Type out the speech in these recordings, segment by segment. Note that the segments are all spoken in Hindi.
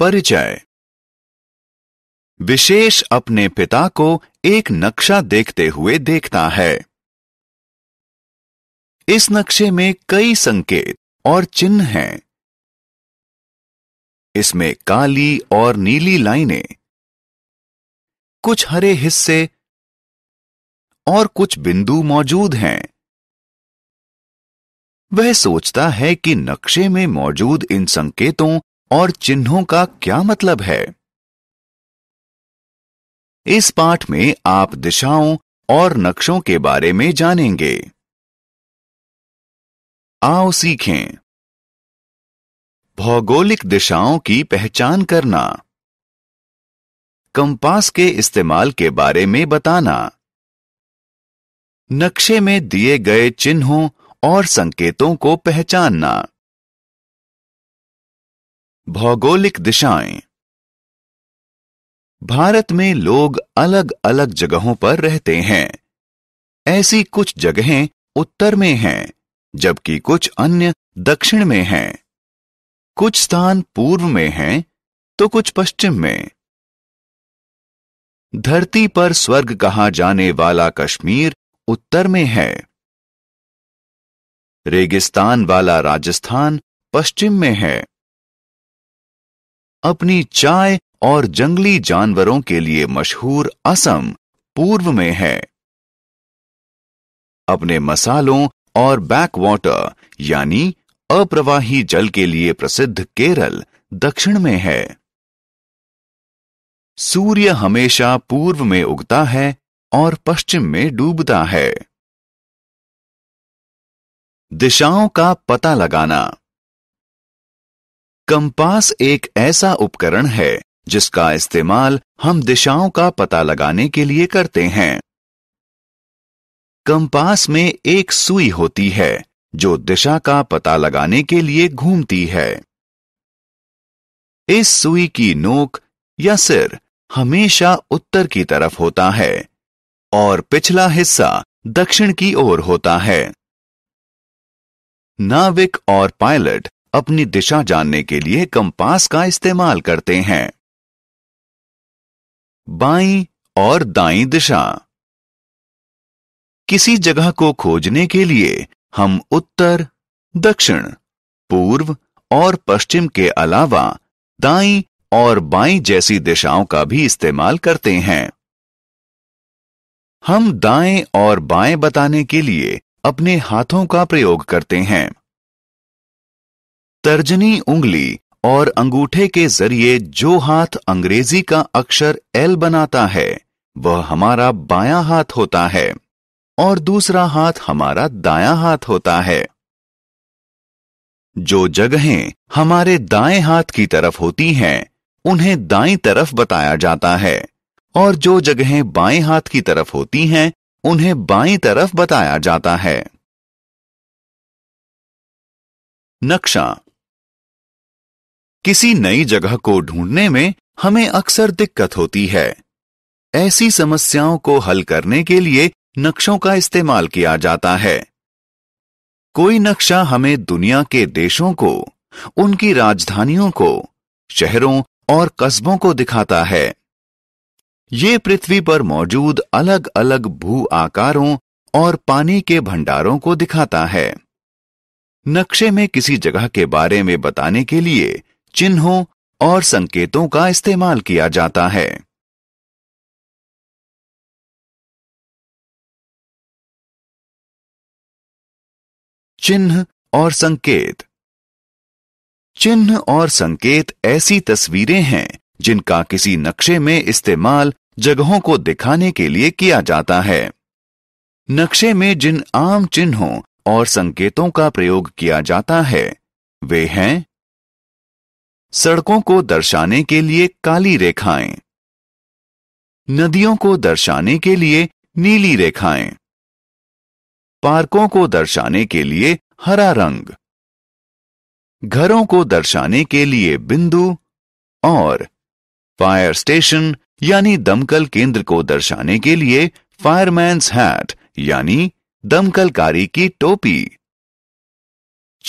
परिचय विशेष अपने पिता को एक नक्शा देखते हुए देखता है इस नक्शे में कई संकेत और चिन्ह हैं इसमें काली और नीली लाइनें कुछ हरे हिस्से और कुछ बिंदु मौजूद हैं वह सोचता है कि नक्शे में मौजूद इन संकेतों और चिन्हों का क्या मतलब है इस पाठ में आप दिशाओं और नक्शों के बारे में जानेंगे आओ सीखें भौगोलिक दिशाओं की पहचान करना कंपास के इस्तेमाल के बारे में बताना नक्शे में दिए गए चिन्हों और संकेतों को पहचानना भौगोलिक दिशाएं भारत में लोग अलग अलग जगहों पर रहते हैं ऐसी कुछ जगहें उत्तर में हैं जबकि कुछ अन्य दक्षिण में हैं कुछ स्थान पूर्व में हैं तो कुछ पश्चिम में धरती पर स्वर्ग कहा जाने वाला कश्मीर उत्तर में है रेगिस्तान वाला राजस्थान पश्चिम में है अपनी चाय और जंगली जानवरों के लिए मशहूर असम पूर्व में है अपने मसालों और बैक वाटर यानी अप्रवाही जल के लिए प्रसिद्ध केरल दक्षिण में है सूर्य हमेशा पूर्व में उगता है और पश्चिम में डूबता है दिशाओं का पता लगाना कंपास एक ऐसा उपकरण है जिसका इस्तेमाल हम दिशाओं का पता लगाने के लिए करते हैं कंपास में एक सुई होती है जो दिशा का पता लगाने के लिए घूमती है इस सुई की नोक या सिर हमेशा उत्तर की तरफ होता है और पिछला हिस्सा दक्षिण की ओर होता है नाविक और पायलट अपनी दिशा जानने के लिए कंपास का इस्तेमाल करते हैं बाई और दाई दिशा किसी जगह को खोजने के लिए हम उत्तर दक्षिण पूर्व और पश्चिम के अलावा दाई और बाई जैसी दिशाओं का भी इस्तेमाल करते हैं हम दाएं और बाएं बताने के लिए अपने हाथों का प्रयोग करते हैं तर्जनी उंगली और अंगूठे के जरिए जो हाथ अंग्रेजी का अक्षर एल बनाता है वह हमारा बायां हाथ होता है और दूसरा हाथ हमारा दायां हाथ होता है जो जगहें हमारे दाएं हाथ की तरफ होती हैं उन्हें दाई तरफ बताया जाता है और जो जगहें बाएं हाथ की तरफ होती हैं उन्हें बाई तरफ बताया जाता है नक्शा किसी नई जगह को ढूंढने में हमें अक्सर दिक्कत होती है ऐसी समस्याओं को हल करने के लिए नक्शों का इस्तेमाल किया जाता है कोई नक्शा हमें दुनिया के देशों को उनकी राजधानियों को शहरों और कस्बों को दिखाता है ये पृथ्वी पर मौजूद अलग अलग भू आकारों और पानी के भंडारों को दिखाता है नक्शे में किसी जगह के बारे में बताने के लिए चिन्हों और संकेतों का इस्तेमाल किया जाता है चिन्ह और संकेत चिन्ह और संकेत ऐसी तस्वीरें हैं जिनका किसी नक्शे में इस्तेमाल जगहों को दिखाने के लिए किया जाता है नक्शे में जिन आम चिन्हों और संकेतों का प्रयोग किया जाता है वे हैं सड़कों को दर्शाने के लिए काली रेखाएं नदियों को दर्शाने के लिए नीली रेखाएं पार्कों को दर्शाने के लिए हरा रंग घरों को दर्शाने के लिए बिंदु और फायर स्टेशन यानी दमकल केंद्र को दर्शाने के लिए फायरमैन्स हैट यानी दमकलकारी की टोपी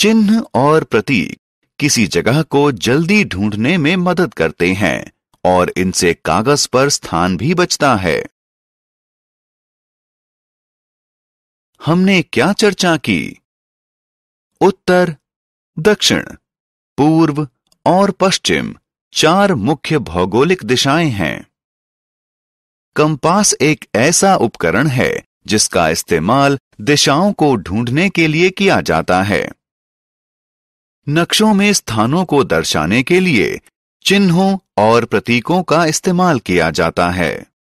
चिन्ह और प्रतीक किसी जगह को जल्दी ढूंढने में मदद करते हैं और इनसे कागज पर स्थान भी बचता है हमने क्या चर्चा की उत्तर दक्षिण पूर्व और पश्चिम चार मुख्य भौगोलिक दिशाएं हैं कंपास एक ऐसा उपकरण है जिसका इस्तेमाल दिशाओं को ढूंढने के लिए किया जाता है नक्शों में स्थानों को दर्शाने के लिए चिन्हों और प्रतीकों का इस्तेमाल किया जाता है